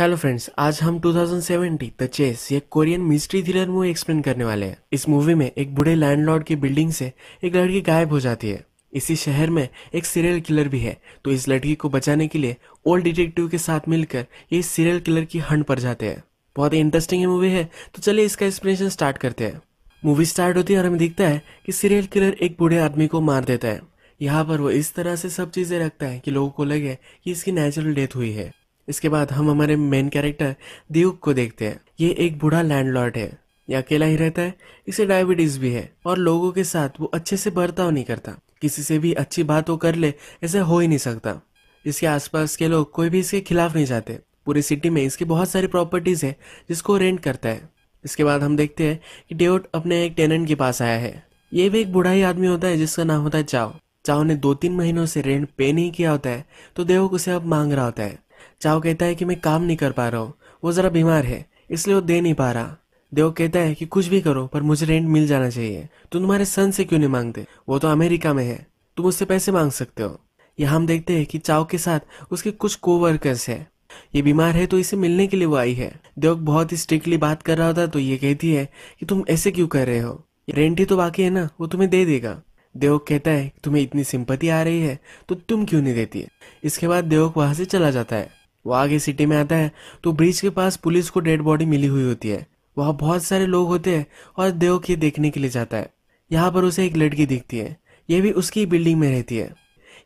hello friends आज हम 2070 the chase ये Korean mystery thriller movie explain करने वाले हैं इस मूवी में एक बूढ़े लैंडलॉर्ड की बिल्डिंग से एक लड़की गायब हो जाती है इसी शहर में एक सीरियल किलर भी है तो इस लड़की को बचाने के लिए ओल्ड डिटेक्टिव के साथ मिलकर ये सीरियल किलर की हंड पर जाते हैं बहुत ही इंटरेस्टिंग मूवी है तो चलिए इसका एक्सप्लेनेशन स्टार्ट करते हैं मूवी स्टार्ट होती है और हमें दिखता है कि सीरियल किलर एक बूढ़े आदमी को मार देता है यहाँ पर वो इस तरह से सब चीज़ें रखता है कि लोगों को लगे कि इसकी नेचुरल डेथ हुई है इसके बाद हम हमारे मेन कैरेक्टर देवक को देखते हैं ये एक बूढ़ा लैंडलॉर्ड है ये अकेला ही रहता है इसे डायबिटीज भी है और लोगों के साथ वो अच्छे से बर्ताव नहीं करता किसी से भी अच्छी बात वो कर ले ऐसे हो ही नहीं सकता इसके आसपास के लोग कोई भी इसके खिलाफ नहीं जाते पूरी सिटी में इसकी बहुत सारी प्रॉपर्टीज है जिसको रेंट करता है इसके बाद हम देखते हैं कि डेवट अपने एक टेनेंट के पास आया है ये भी एक बुढ़ा ही आदमी होता है जिसका नाम होता है चाओ चाओ ने दो तीन महीनों से रेंट पे नहीं किया होता है तो देवक उसे अब मांग रहा होता है चाओ कहता है कि मैं काम नहीं कर पा रहा हूँ वो ज़रा बीमार है इसलिए वो दे नहीं पा रहा देव कहता है कि कुछ भी करो पर मुझे रेंट मिल जाना चाहिए तुम तुम्हारे सन से क्यों नहीं मांगते वो तो अमेरिका में है तुम उससे पैसे मांग सकते हो यहाँ हम देखते हैं कि चाओ के साथ उसके कुछ कोवर्कर्स हैं ये बीमार है तो इसे मिलने के लिए वो आई है देव बहुत ही स्ट्रिक्टली बात कर रहा था तो ये कहती है कि तुम ऐसे क्यों कर रहे हो रेंट ही तो बाकी है ना वो तुम्हें दे देगा देवक कहता है तुम्हें इतनी सिंपत्ति आ रही है तो तुम क्यों नहीं देती है इसके बाद देवक वहां से चला जाता है वो आगे सिटी में आता है तो ब्रिज के पास पुलिस को डेड बॉडी मिली हुई होती है वहाँ बहुत सारे लोग होते हैं और देव के देखने के लिए जाता है यहाँ पर उसे एक लड़की दिखती है ये भी उसकी बिल्डिंग में रहती है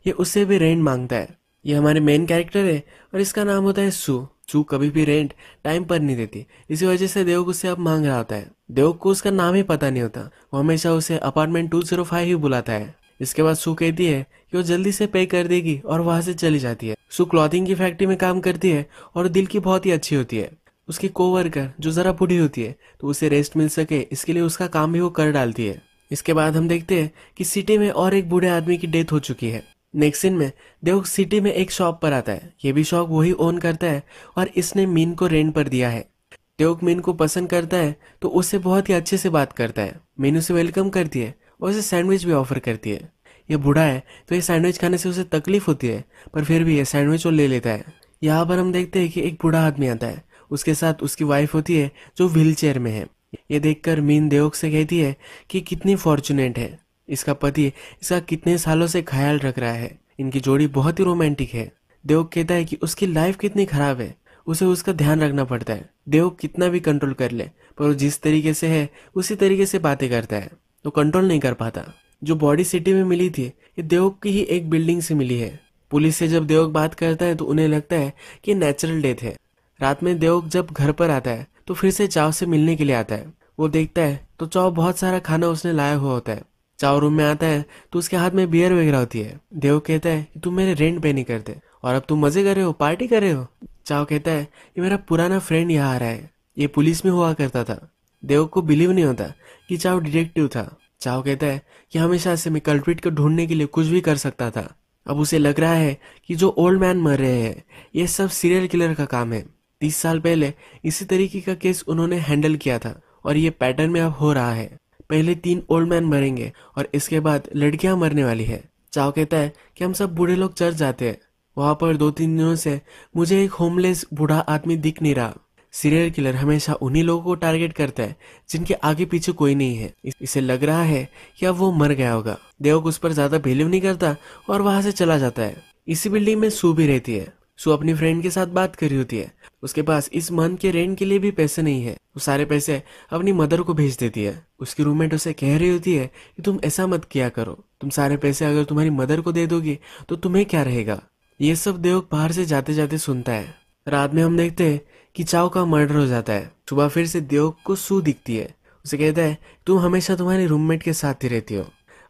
ये उससे भी रेंट मांगता है ये हमारे मेन कैरेक्टर है और इसका नाम होता है सू सू कभी भी रेंट टाइम पर नहीं देती इसी वजह से देव उससे अब मांग रहा होता है देव को उसका नाम ही पता नहीं होता वो हमेशा उसे अपार्टमेंट टू जीरो फाइव ही बुलाता है इसके बाद सू कहती है वो जल्दी से पे कर देगी और वहां से चली जाती है सो क्लॉथिंग की फैक्ट्री में काम करती है और दिल की बहुत ही अच्छी होती है उसकी कोवर्कर जो ज़रा बुढ़ी होती है तो उसे रेस्ट मिल सके इसके लिए उसका काम भी वो कर डालती है इसके बाद हम देखते हैं कि सिटी में और एक बूढ़े आदमी की डेथ हो चुकी है नेक्स्ट सीन में देव सिटी में एक शॉप पर आता है ये भी शॉप वही ओन करता है और इसने मीन को रेंट पर दिया है देवक मीन को पसंद करता है तो उससे बहुत ही अच्छे से बात करता है मीन उसे वेलकम करती है और उसे सैंडविच भी ऑफर करती है ये बूढ़ा है तो ये सैंडविच खाने से उसे तकलीफ होती है पर फिर भी ये सैंडविच वो ले लेता है यहाँ पर हम देखते हैं कि एक बूढ़ा आदमी आता है उसके साथ उसकी वाइफ होती है जो व्हील में है ये देखकर मीन देवक से कहती है कि कितनी फॉर्चुनेट है इसका पति इसका कितने सालों से ख्याल रख रहा है इनकी जोड़ी बहुत ही रोमांटिक है देवक कहता है कि उसकी लाइफ कितनी खराब है उसे उसका ध्यान रखना पड़ता है देवक कितना भी कंट्रोल कर ले पर वो जिस तरीके से है उसी तरीके से बातें करता है वो तो कंट्रोल नहीं कर पाता जो बॉडी सिटी में मिली थी ये देवक की ही एक बिल्डिंग से मिली है पुलिस से जब देवक बात करता है तो उन्हें लगता है कि नेचुरल डेथ है रात में देवक जब घर पर आता है तो फिर से चाव से मिलने के लिए आता है वो देखता है तो चाव बहुत सारा खाना उसने लाया हुआ होता है चाव रूम में आता है तो उसके हाथ में बियर वगैरह होती है देवक कहता है कि तुम मेरे रेंट पे नहीं करते और अब तुम मजे कर रहे हो पार्टी कर रहे हो चाव कहता है कि मेरा पुराना फ्रेंड यहाँ आ रहा है ये पुलिस में हुआ करता था देवक को बिलीव नहीं होता कि चाव डिटेक्टिव था चाओ कहता है कि हमेशा से मैं कल्प्रिट को ढूंढने के लिए कुछ भी कर सकता था अब उसे लग रहा है कि जो ओल्ड मैन मर रहे हैं ये सब सीरियल किलर का काम है तीस साल पहले इसी तरीके का केस उन्होंने हैंडल किया था और ये पैटर्न में अब हो रहा है पहले तीन ओल्ड मैन मरेंगे और इसके बाद लड़कियां मरने वाली है चाओ कहता तो है कि हम सब बूढ़े लोग चर्च जाते हैं वहां पर दो तीन दिनों से मुझे एक होमलेस बूढ़ा आदमी दिख नहीं रहा सीरियल किलर हमेशा उन्हीं लोगों को टारगेट करता है जिनके आगे पीछे कोई नहीं है इसे लग रहा है कि अब वो मर गया होगा देवक उस पर ज्यादा बिलीव नहीं करता और वहां से चला जाता है इसी बिल्डिंग में सू भी रहती है सू अपनी फ्रेंड के साथ बात रही होती है उसके पास इस मंथ के रेंट के लिए भी पैसे नहीं है वो सारे पैसे अपनी मदर को भेज देती है उसकी रूममेट उसे कह रही होती है कि तुम ऐसा मत किया करो तुम सारे पैसे अगर तुम्हारी मदर को दे दोगे तो तुम्हें क्या रहेगा ये सब देवक बाहर से जाते जाते सुनता है रात में हम देखते हैं कि चाओ का मर्डर हो जाता है सुबह फिर से देव को सू दिखती है उसे कहता है तुम हमेशा तुम्हारे रूममेट के साथ ही रहती हो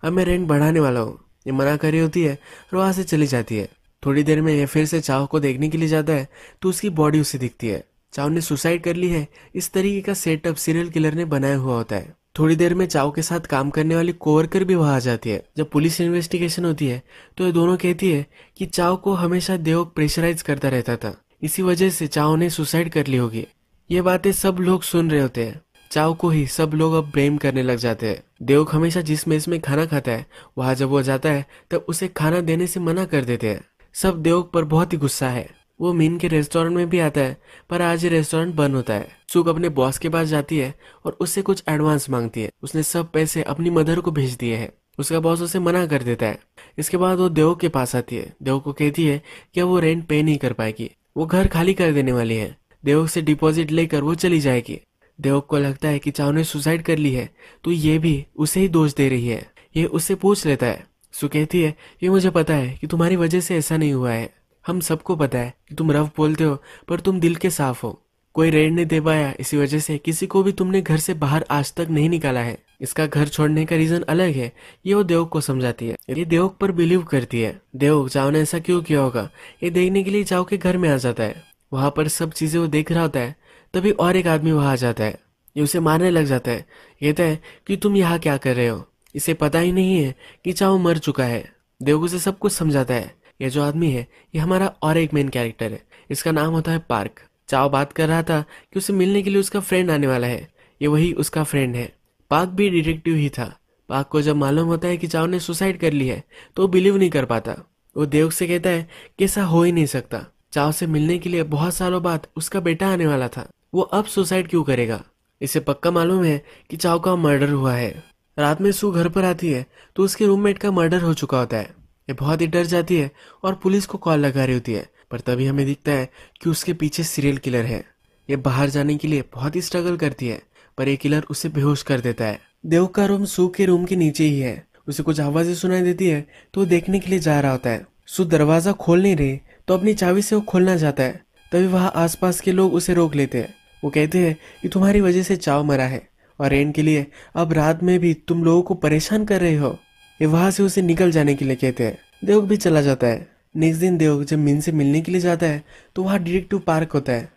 अब मैं रेंट बढ़ाने वाला हूँ ये मना करी होती है और वहां से चली जाती है थोड़ी देर में यह फिर से चाओ को देखने के लिए जाता है तो उसकी बॉडी उसे दिखती है चाओ ने सुसाइड कर ली है इस तरीके का सेटअप सीरियल किलर ने बनाया हुआ होता है थोड़ी देर में चाओ के साथ काम करने वाली कोवर्कर भी वहां आ जाती है जब पुलिस इन्वेस्टिगेशन होती है तो ये दोनों कहती है कि चाओ को हमेशा देव प्रेशराइज करता रहता था इसी वजह से चाओ ने सुसाइड कर ली होगी ये बातें सब लोग सुन रहे होते हैं चाओ को ही सब लोग अब ब्लेम करने लग जाते हैं देवक हमेशा जिस मेज में खाना खाता है वहाँ जब वो जाता है तब उसे खाना देने से मना कर देते हैं सब देवक पर बहुत ही गुस्सा है वो मीन के रेस्टोरेंट में भी आता है पर आज ये रेस्टोरेंट बंद होता है सुख अपने बॉस के पास जाती है और उससे कुछ एडवांस मांगती है उसने सब पैसे अपनी मदर को भेज दिए है उसका बॉस उसे मना कर देता है इसके बाद वो देव के पास आती है देव को कहती है कि वो रेंट पे नहीं कर पाएगी वो घर खाली कर देने वाली है देवक से डिपॉजिट लेकर वो चली जाएगी देवक को लगता है कि चाव ने सुसाइड कर ली है तो ये भी उसे ही दोष दे रही है ये उससे पूछ लेता है सु कहती है ये मुझे पता है कि तुम्हारी वजह से ऐसा नहीं हुआ है हम सबको पता है कि तुम रफ बोलते हो पर तुम दिल के साफ हो कोई रेड नहीं दे पाया इसी वजह से किसी को भी तुमने घर से बाहर आज तक नहीं निकाला है इसका घर छोड़ने का रीजन अलग है ये वो देवक को समझाती है ये देवक पर बिलीव करती है देवक जाओ ने ऐसा क्यों किया होगा ये देखने के लिए जाओ के घर में आ जाता है वहां पर सब चीजें वो देख रहा होता है तभी और एक आदमी वहां आ जाता है ये उसे मारने लग जाता है कहता है कि तुम यहाँ क्या कर रहे हो इसे पता ही नहीं है कि चाओ मर चुका है देवक उसे सब कुछ समझाता है ये जो आदमी है ये हमारा और एक मेन कैरेक्टर है इसका नाम होता है पार्क चाओ बात कर रहा था कि उसे मिलने के लिए उसका फ्रेंड आने वाला है ये वही उसका फ्रेंड है पाक भी डिटेक्टिव ही था पाक को जब मालूम होता है कि चाव ने सुसाइड कर ली है तो वो बिलीव नहीं कर पाता वो देव से कहता है कि ऐसा हो ही नहीं सकता चाव से मिलने के लिए बहुत सालों बाद उसका बेटा आने वाला था वो अब सुसाइड क्यों करेगा इसे पक्का मालूम है कि चाव का मर्डर हुआ है रात में सू घर पर आती है तो उसके रूममेट का मर्डर हो चुका होता है ये बहुत ही डर जाती है और पुलिस को कॉल लगा रही होती है पर तभी हमें दिखता है कि उसके पीछे सीरियल किलर है ये बाहर जाने के लिए बहुत ही स्ट्रगल करती है पर एक किलर उसे बेहोश कर देता है देव का रूम सू के रूम के नीचे ही है उसे कुछ आवाजें सुनाई देती है तो वो देखने के लिए जा रहा होता है सु दरवाजा खोल नहीं रहे तो अपनी चाबी से वो खोलना चाहता है तभी वहाँ आसपास के लोग उसे रोक लेते हैं वो कहते हैं कि तुम्हारी वजह से चाव मरा है और रेन के लिए अब रात में भी तुम लोगों को परेशान कर रहे हो ये वहाँ से उसे निकल जाने के लिए कहते हैं देवक भी चला जाता है नेक्स्ट दिन देवक जब मिन से मिलने के लिए जाता है तो वहाँ डिरेक्टिव पार्क होता है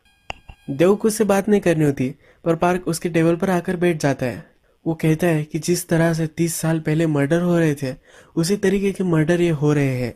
देव को उससे बात नहीं करनी होती पर पार्क उसके टेबल पर आकर बैठ जाता है वो कहता है कि जिस तरह से तीस साल पहले मर्डर हो रहे थे उसी तरीके के मर्डर ये हो रहे हैं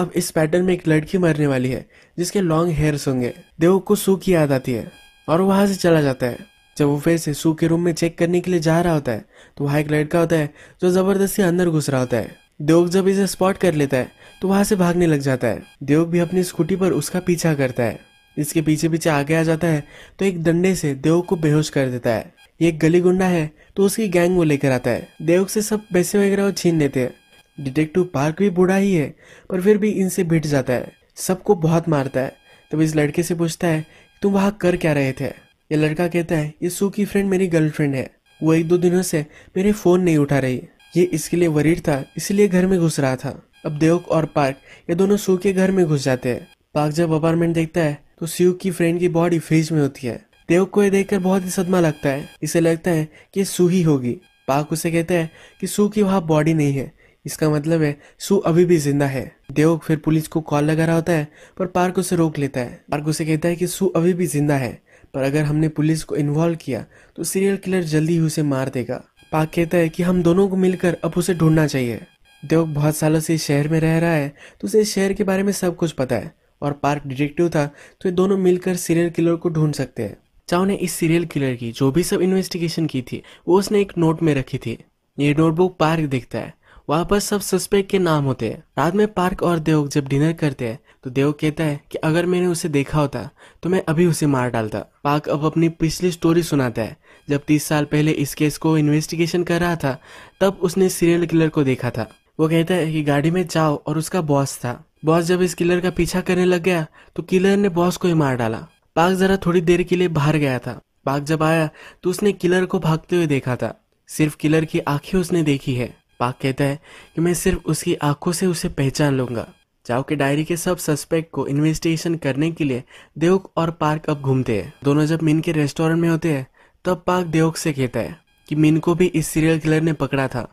अब इस पैटर्न में एक लड़की मरने वाली है जिसके लॉन्ग हेयर होंगे देव को सू की याद आती है और वहां से चला जाता है जब वो फिर से सू के रूम में चेक करने के लिए जा रहा होता है तो वहाँ एक लड़का होता है जो जबरदस्ती अंदर घुस रहा होता है देव जब इसे स्पॉट कर लेता है तो वहां से भागने लग जाता है देव भी अपनी स्कूटी पर उसका पीछा करता है इसके पीछे पीछे आगे आ जाता है तो एक डंडे से देव को बेहोश कर देता है ये गली गुंडा है तो उसकी गैंग वो लेकर आता है देव से सब पैसे वगैरह वो छीन लेते हैं डिटेक्टिव पार्क भी बूढ़ा ही है पर फिर भी इनसे भिट जाता है सबको बहुत मारता है तब इस लड़के से पूछता है तुम वहां कर क्या रहे थे ये लड़का कहता है ये सू की फ्रेंड मेरी गर्लफ्रेंड है वो एक दो दिनों से मेरे फ़ोन नहीं उठा रही ये इसके लिए वरीड था इसलिए घर में घुस रहा था अब देवक और पार्क ये दोनों सू के घर में घुस जाते हैं पार्क जब अपार्टमेंट देखता है तो शिव की फ्रेंड की बॉडी फ्रिज में होती है देव को यह देखकर बहुत ही सदमा लगता है इसे लगता है कि सू ही होगी पाक उसे कहता है कि सू की वहाँ बॉडी नहीं है इसका मतलब है सू अभी भी जिंदा है देव फिर पुलिस को कॉल लगा रहा होता है पर पार्क उसे रोक लेता है पार्क उसे कहता है कि सू अभी भी जिंदा है पर अगर हमने पुलिस को इन्वॉल्व किया तो सीरियल किलर जल्दी ही उसे मार देगा पाक कहता है कि हम दोनों को मिलकर अब उसे ढूंढना चाहिए देव बहुत सालों से इस शहर में रह रहा है तो उसे इस शहर के बारे में सब कुछ पता है और पार्क डिटेक्टिव था तो ये दोनों मिलकर सीरियल किलर को ढूंढ सकते हैं चाओ ने इस सीरियल किलर की जो भी सब इन्वेस्टिगेशन की थी वो उसने एक नोट में रखी थी ये नोटबुक पार्क देखता है वहाँ पर सब सस्पेक्ट के नाम होते हैं रात में पार्क और देव जब डिनर करते हैं तो देव कहता है कि अगर मैंने उसे देखा होता तो मैं अभी उसे मार डालता पार्क अब अपनी पिछली स्टोरी सुनाता है जब तीस साल पहले इस केस को इन्वेस्टिगेशन कर रहा था तब उसने सीरियल किलर को देखा था वो कहता है कि गाड़ी में जाओ और उसका बॉस था बॉस जब इस किलर का पीछा करने लग गया तो किलर ने बॉस को ही मार डाला पाक जरा थोड़ी देर के लिए बाहर गया था पाक जब आया तो उसने किलर को भागते हुए देखा था सिर्फ किलर की आंखें उसने देखी है पाक कहता है कि मैं सिर्फ उसकी आंखों से उसे पहचान लूंगा जाओ के डायरी के सब सस्पेक्ट को इन्वेस्टिगेशन करने के लिए देवक और पार्क अब घूमते हैं दोनों जब मिन के रेस्टोरेंट में होते हैं तब पार्क देवक से कहता है कि मिन को भी इस सीरियल किलर ने पकड़ा था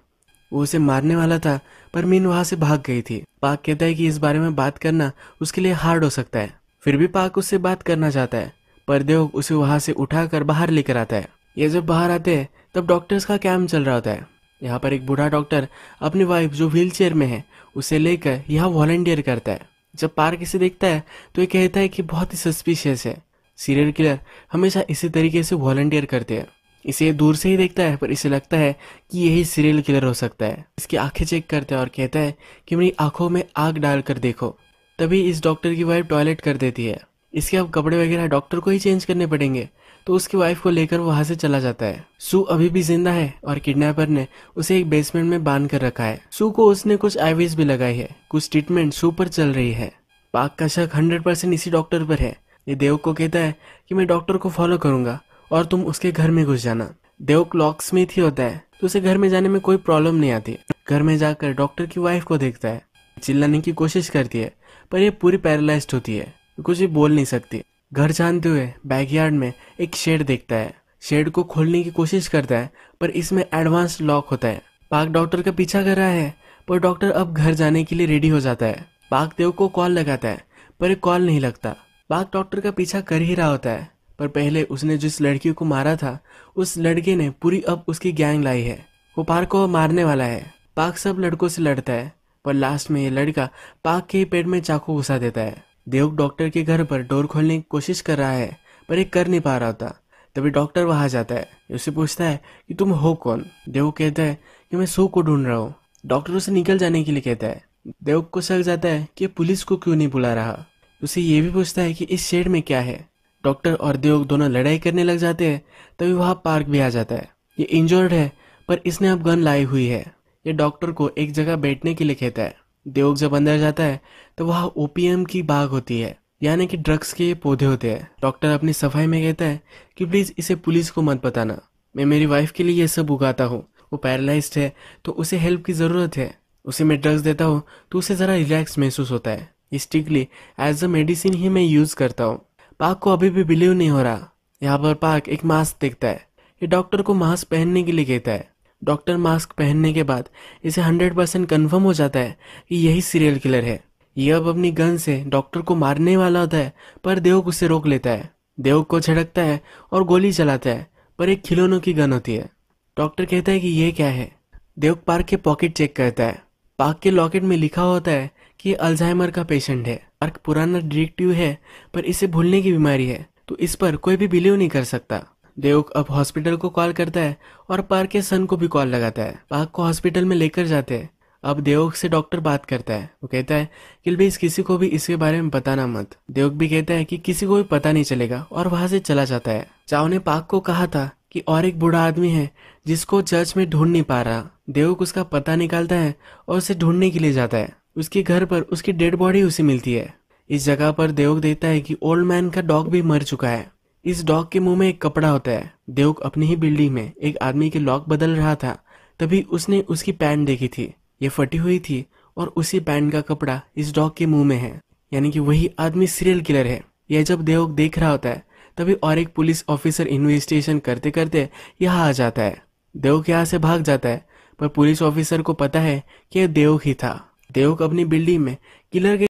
वो उसे मारने वाला था पर मीन वहां से भाग गई थी पाक कहता है कि इस बारे में बात करना उसके लिए हार्ड हो सकता है फिर भी पाक उससे बात करना चाहता है पर देव उसे वहां से उठाकर बाहर लेकर आता है ये जब बाहर आते हैं तब डॉक्टर्स का कैम्प चल रहा होता है यहाँ पर एक बूढ़ा डॉक्टर अपनी वाइफ जो व्हील में है उसे लेकर यहाँ वॉलेंटियर करता है जब पार्क इसे देखता है तो ये कहता है कि बहुत ही सस्पिशियस है सीरियल किलर हमेशा इसी तरीके से वॉलेंटियर करते हैं इसे दूर से ही देखता है पर इसे लगता है कि यही सीरियल किलर हो सकता है इसकी आंखें चेक करता है और कहता है कि मेरी आंखों में आग डालकर देखो तभी इस डॉक्टर की वाइफ टॉयलेट कर देती है इसके अब कपड़े वगैरह डॉक्टर को ही चेंज करने पड़ेंगे तो उसकी वाइफ को लेकर वहां से चला जाता है सू अभी भी जिंदा है और किडनैपर ने उसे एक बेसमेंट में बांध कर रखा है सू को उसने कुछ आईवीज भी लगाई है कुछ ट्रीटमेंट सू पर चल रही है पाक का शक हंड्रेड परसेंट इसी डॉक्टर पर है ये देव को कहता है कि मैं डॉक्टर को फॉलो करूंगा और तुम उसके घर में घुस जाना देव क्लॉक स्मिथ ही होता है तो उसे घर में जाने में कोई प्रॉब्लम नहीं आती घर में जाकर डॉक्टर की वाइफ को देखता है चिल्लाने की कोशिश करती है पर यह पूरी पैरालाइज होती है कुछ भी बोल नहीं सकती घर जानते हुए बैकयार्ड में एक शेड देखता है शेड को खोलने की कोशिश करता है पर इसमें एडवांस लॉक होता है पाक डॉक्टर का पीछा कर रहा है पर डॉक्टर अब घर जाने के लिए रेडी हो जाता है पाक देव को कॉल लगाता है पर कॉल नहीं लगता पाक डॉक्टर का पीछा कर ही रहा होता है पर पहले उसने जिस लड़की को मारा था उस लड़के ने पूरी अब उसकी गैंग लाई है वो पार्क को मारने वाला है पाक सब लड़कों से लड़ता है पर लास्ट में ये लड़का पाक के पेट में चाकू घुसा देता है देवक डॉक्टर के घर पर डोर खोलने की कोशिश कर रहा है पर एक कर नहीं पा रहा होता तभी डॉक्टर वहां जाता है उसे पूछता है कि तुम हो कौन देवक कहता है कि मैं सो को ढूंढ रहा हूँ डॉक्टर उसे निकल जाने के लिए कहता है देवक को शक जाता है कि पुलिस को क्यों नहीं बुला रहा उसे ये भी पूछता है कि इस शेड में क्या है डॉक्टर और देवक दोनों लड़ाई करने लग जाते हैं तभी वहाँ पार्क भी आ जाता है ये इंजर्ड है पर इसने अब गन लाई हुई है ये डॉक्टर को एक जगह बैठने के लिए कहता है देवक जब अंदर जाता है तो वहाँ ओपीएम की बाग होती है यानी कि ड्रग्स के पौधे होते हैं डॉक्टर अपनी सफाई में कहता है कि प्लीज़ इसे पुलिस को मत बताना मैं मेरी वाइफ के लिए यह सब उगाता हूँ वो पैरालाइज्ड है तो उसे हेल्प की ज़रूरत है उसे मैं ड्रग्स देता हूँ तो उसे ज़रा रिलैक्स महसूस होता है स्ट्रिक्टली एज अ मेडिसिन ही मैं यूज़ करता हूँ पाक को अभी भी बिलीव नहीं हो रहा यहाँ पर पाक एक मास्क देखता है ये डॉक्टर को मास्क पहनने के लिए कहता है डॉक्टर मास्क पहनने के बाद इसे हंड्रेड परसेंट कन्फर्म हो जाता है कि यही सीरियल किलर है ये अब अपनी गन से डॉक्टर को मारने वाला होता है पर देवक उसे रोक लेता है देवक को छिड़कता है और गोली चलाता है पर एक खिलौनों की गन होती है डॉक्टर कहता है कि यह क्या है देवक पार्क के पॉकेट चेक करता है पार्क के लॉकेट में लिखा होता है कि अल्जाइमर का पेशेंट है आर्क पुराना डिरेक्टिव है पर इसे भूलने की बीमारी है तो इस पर कोई भी बिलीव नहीं कर सकता देवक अब हॉस्पिटल को कॉल करता है और पार्क के सन को भी कॉल लगाता है पार्क को हॉस्पिटल में लेकर जाते हैं अब देवक से डॉक्टर बात करता है वो कहता है कि प्लीज किसी को भी इसके बारे में बताना मत देवक भी कहता है कि किसी को भी पता नहीं चलेगा और वहां से चला जाता है चाव ने पाक को कहा था कि और एक बूढ़ा आदमी है जिसको चर्च में ढूंढ नहीं पा रहा देवक उसका पता निकालता है और उसे ढूंढने के लिए जाता है उसके घर पर उसकी डेड बॉडी उसे मिलती है इस जगह पर देवक देखता है कि ओल्ड मैन का डॉग भी मर चुका है इस डॉग के मुंह में एक कपड़ा होता है देवक अपनी ही बिल्डिंग में एक आदमी के लॉक बदल रहा था तभी उसने उसकी पैंट देखी थी ये फटी हुई थी और उसी पैंट का कपड़ा इस डॉग के मुंह में है यानी कि वही आदमी सीरियल किलर है यह जब देवक देख रहा होता है तभी और एक पुलिस ऑफिसर इन्वेस्टिगेशन करते करते यहाँ आ जाता है देवक यहाँ से भाग जाता है पर पुलिस ऑफिसर को पता है कि यह देवक ही था देवक अपनी बिल्डिंग में किलर के